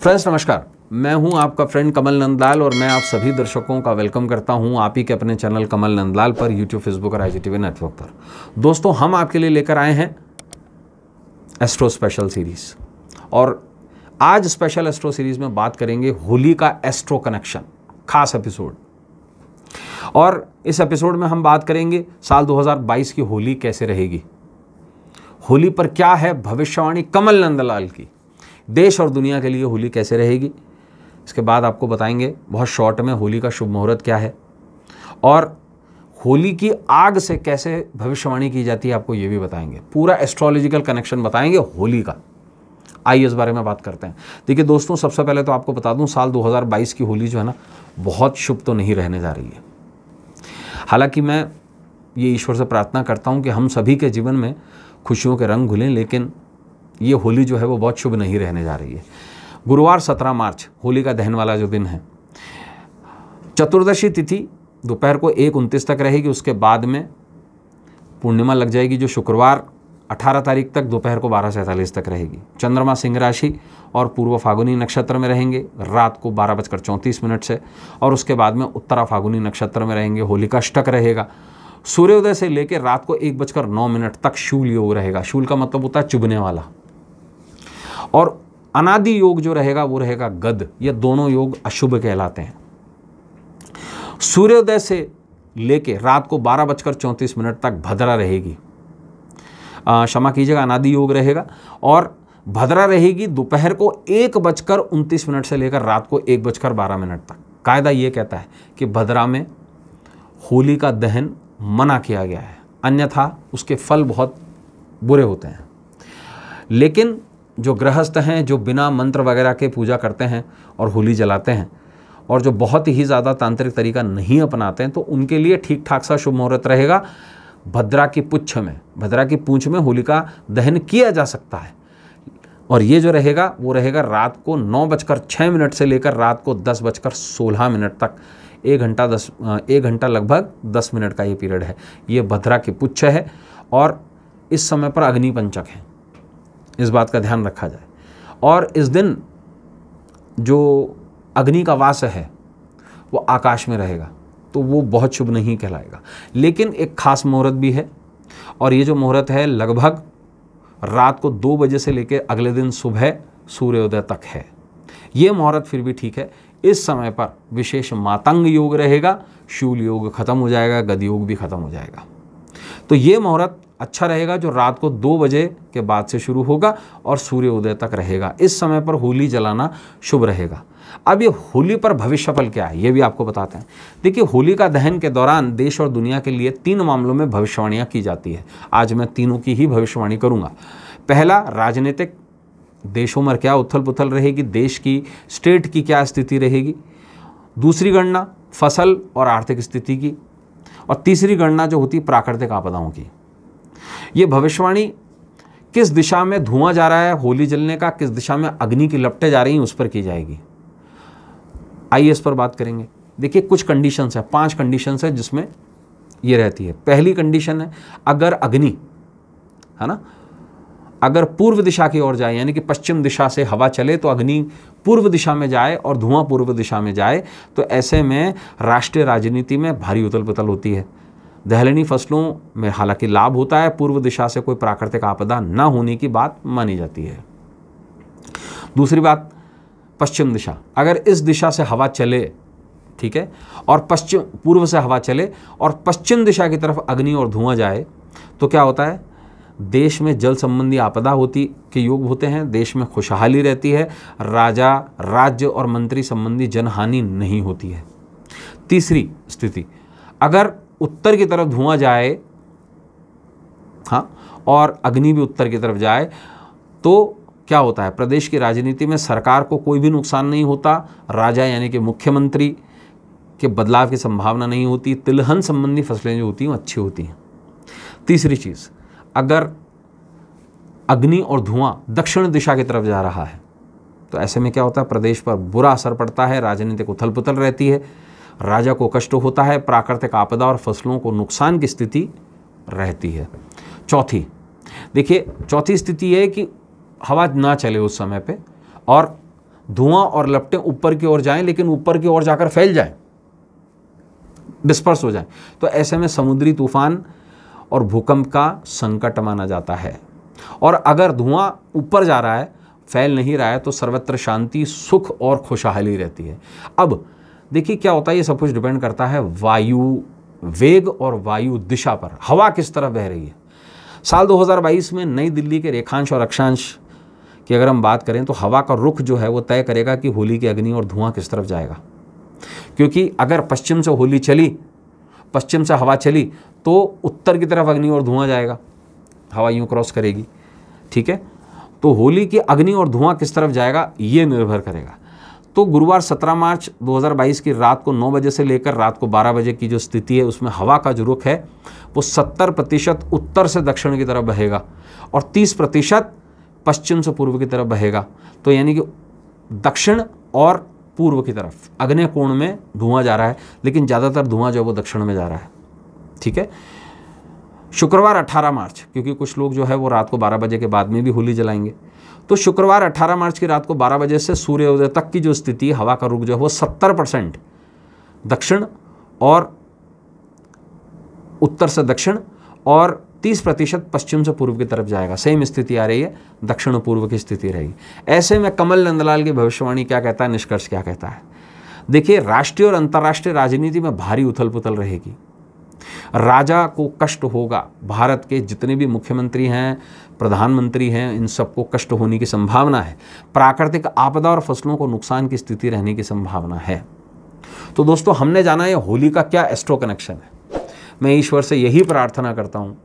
friends नमस्कार मैं हूं आपका फ्रेंड कमल नंदलाल और मैं आप सभी दर्शकों का वेलकम करता हूं आप ही के अपने चैनल कमल नंदलाल पर यूट्यूब फेसबुक और आई नेटवर्क पर दोस्तों हम आपके लिए लेकर आए हैं एस्ट्रो स्पेशल सीरीज और आज स्पेशल एस्ट्रो सीरीज में बात करेंगे होली का एस्ट्रो कनेक्शन खास एपिसोड और इस एपिसोड में हम बात करेंगे साल 2022 की होली कैसे रहेगी होली पर क्या है भविष्यवाणी कमल नंदलाल की देश और दुनिया के लिए होली कैसे रहेगी इसके बाद आपको बताएंगे बहुत शॉर्ट में होली का शुभ मुहूर्त क्या है और होली की आग से कैसे भविष्यवाणी की जाती है आपको ये भी बताएंगे पूरा एस्ट्रोलॉजिकल कनेक्शन बताएंगे होली का आइए इस बारे में बात करते हैं देखिए दोस्तों सबसे पहले तो आपको बता दूं साल 2022 की होली जो है ना बहुत शुभ तो नहीं रहने जा रही है हालांकि मैं ये ईश्वर से प्रार्थना करता हूँ कि हम सभी के जीवन में खुशियों के रंग घुलें लेकिन ये होली जो है वो बहुत शुभ नहीं रहने जा रही है गुरुवार सत्रह मार्च होली का दहन वाला जो दिन है चतुर्दशी तिथि दोपहर को एक उनतीस तक रहेगी उसके बाद में पूर्णिमा लग जाएगी जो शुक्रवार 18 तारीख तक दोपहर को बारह सैंतालीस तक रहेगी चंद्रमा सिंह राशि और पूर्व फागुनी नक्षत्र में रहेंगे रात को बारह बजकर चौंतीस मिनट से और उसके बाद में उत्तरा फागुनी नक्षत्र में रहेंगे होली का अष्टक रहेगा सूर्योदय से लेकर रात को एक बजकर नौ मिनट तक शूल योग रहेगा शूल का मतलब होता है चुभने वाला और अनादि योग जो रहेगा वो रहेगा गद ये दोनों योग अशुभ कहलाते हैं सूर्योदय से लेके रात को बारह बजकर चौंतीस मिनट तक भद्रा रहेगी क्षमा कीजिएगा अनादि योग रहेगा और भद्रा रहेगी दोपहर को एक बजकर उनतीस मिनट से लेकर रात को एक बजकर बारह मिनट तक कायदा ये कहता है कि भद्रा में होली का दहन मना किया गया है अन्यथा उसके फल बहुत बुरे होते हैं लेकिन जो गृहस्थ हैं जो बिना मंत्र वगैरह के पूजा करते हैं और होली जलाते हैं और जो बहुत ही ज़्यादा तांत्रिक तरीका नहीं अपनाते हैं तो उनके लिए ठीक ठाक सा शुभ मुहूर्त रहेगा भद्रा की पुच्छ में भद्रा की पूंछ में होली का दहन किया जा सकता है और ये जो रहेगा वो रहेगा रात को नौ बजकर छः मिनट से लेकर रात को दस बजकर सोलह मिनट तक एक घंटा दस एक घंटा लगभग दस मिनट का ये पीरियड है ये भद्रा के पुच्छ है और इस समय पर अग्नि पंचक है इस बात का ध्यान रखा जाए और इस दिन जो अग्नि का वास है वो आकाश में रहेगा तो वो बहुत शुभ नहीं कहलाएगा लेकिन एक खास मुहूर्त भी है और ये जो मुहूर्त है लगभग रात को दो बजे से लेकर अगले दिन सुबह सूर्योदय तक है ये मुहूर्त फिर भी ठीक है इस समय पर विशेष मातंग योग रहेगा शूल योग खत्म हो जाएगा गद योग भी खत्म हो जाएगा तो ये मुहूर्त अच्छा रहेगा जो रात को दो बजे के बाद से शुरू होगा और सूर्योदय तक रहेगा इस समय पर होली जलाना शुभ रहेगा अब ये होली पर भविष्यफल क्या है ये भी आपको बताते हैं देखिए होली का दहन के दौरान देश और दुनिया के लिए तीन मामलों में भविष्यवाणियाँ की जाती है आज मैं तीनों की ही भविष्यवाणी करूँगा पहला राजनीतिक देशों में क्या उथल पुथल रहेगी देश की स्टेट की क्या स्थिति रहेगी दूसरी गणना फसल और आर्थिक स्थिति की और तीसरी गणना जो होती है प्राकृतिक आपदाओं की ये भविष्यवाणी किस दिशा में धुआं जा रहा है होली जलने का किस दिशा में अग्नि की लपटें जा रही हैं उस पर की जाएगी आइए इस पर बात करेंगे देखिए कुछ कंडीशंस है पांच कंडीशंस है जिसमें ये रहती है पहली कंडीशन है अगर अग्नि है ना अगर पूर्व दिशा की ओर जाए यानी कि पश्चिम दिशा से हवा चले तो अग्नि पूर्व दिशा में जाए और धुआं पूर्व दिशा में जाए तो ऐसे में राष्ट्रीय राजनीति में भारी उतल पुतल होती है दहलनी फसलों में हालांकि लाभ होता है पूर्व दिशा से कोई प्राकृतिक आपदा न होने की बात मानी जाती है दूसरी बात पश्चिम दिशा अगर इस दिशा से हवा चले ठीक है और पश्चिम पूर्व से हवा चले और पश्चिम दिशा की तरफ अग्नि और धुआं जाए तो क्या होता है देश में जल संबंधी आपदा होती के योग होते हैं देश में खुशहाली रहती है राजा राज्य और मंत्री संबंधी जनहानि नहीं होती है तीसरी स्थिति अगर उत्तर की तरफ धुआं जाए हाँ और अग्नि भी उत्तर की तरफ जाए तो क्या होता है प्रदेश की राजनीति में सरकार को कोई भी नुकसान नहीं होता राजा यानी कि मुख्यमंत्री के बदलाव की संभावना नहीं होती तिलहन संबंधी फसलें जो होती हैं अच्छी होती हैं तीसरी चीज़ अगर अग्नि और धुआं दक्षिण दिशा की तरफ जा रहा है तो ऐसे में क्या होता है प्रदेश पर बुरा असर पड़ता है राजनीतिक उथल पुथल रहती है राजा को कष्ट होता है प्राकृतिक आपदा और फसलों को नुकसान की स्थिति रहती है चौथी देखिए चौथी स्थिति यह कि हवा ना चले उस समय पे और धुआं और लपटें ऊपर की ओर जाएं लेकिन ऊपर की ओर जाकर फैल जाएं डिस्पर्स हो जाएं तो ऐसे में समुद्री तूफान और भूकंप का संकट माना जाता है और अगर धुआं ऊपर जा रहा है फैल नहीं रहा है तो सर्वत्र शांति सुख और खुशहाली रहती है अब देखिए क्या होता है ये सब कुछ डिपेंड करता है वायु वेग और वायु दिशा पर हवा किस तरह बह रही है साल 2022 में नई दिल्ली के रेखांश और अक्षांश की अगर हम बात करें तो हवा का रुख जो है वो तय करेगा कि होली की अग्नि और धुआं किस तरफ जाएगा क्योंकि अगर पश्चिम से होली चली पश्चिम से हवा चली तो उत्तर की तरफ अग्नि और धुआं जाएगा हवा यूँ क्रॉस करेगी ठीक है तो होली की अग्नि और धुआं किस तरफ जाएगा ये निर्भर करेगा तो गुरुवार 17 मार्च 2022 की रात को 9 बजे से लेकर रात को 12 बजे की जो स्थिति है उसमें हवा का जो रुख है वो 70 प्रतिशत उत्तर से दक्षिण की तरफ बहेगा और 30 प्रतिशत पश्चिम से पूर्व की तरफ बहेगा तो यानी कि दक्षिण और पूर्व की तरफ अग्नि कोण में धुआं जा रहा है लेकिन ज़्यादातर धुआं जो है वो दक्षिण में जा रहा है ठीक है शुक्रवार 18 मार्च क्योंकि कुछ लोग जो है वो रात को 12 बजे के बाद में भी होली जलाएंगे तो शुक्रवार 18 मार्च की रात को 12 बजे से सूर्योदय तक की जो स्थिति हवा का रुख जो है वो 70 परसेंट दक्षिण और उत्तर से दक्षिण और तीस प्रतिशत पश्चिम से पूर्व की तरफ जाएगा सेम स्थिति आ रही है दक्षिण पूर्व की स्थिति रहेगी ऐसे में कमल नंदलाल की भविष्यवाणी क्या कहता है निष्कर्ष क्या कहता है देखिए राष्ट्रीय और अंतर्राष्ट्रीय राजनीति में भारी उथल पुथल रहेगी राजा को कष्ट होगा भारत के जितने भी मुख्यमंत्री हैं प्रधानमंत्री हैं इन सबको कष्ट होने की संभावना है प्राकृतिक आपदा और फसलों को नुकसान की स्थिति रहने की संभावना है तो दोस्तों हमने जाना है होली का क्या एस्ट्रो कनेक्शन है मैं ईश्वर से यही प्रार्थना करता हूँ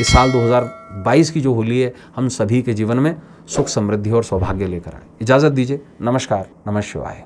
कि साल 2022 की जो होली है हम सभी के जीवन में सुख समृद्धि और सौभाग्य लेकर आए इजाज़त दीजिए नमस्कार नमः शिवाय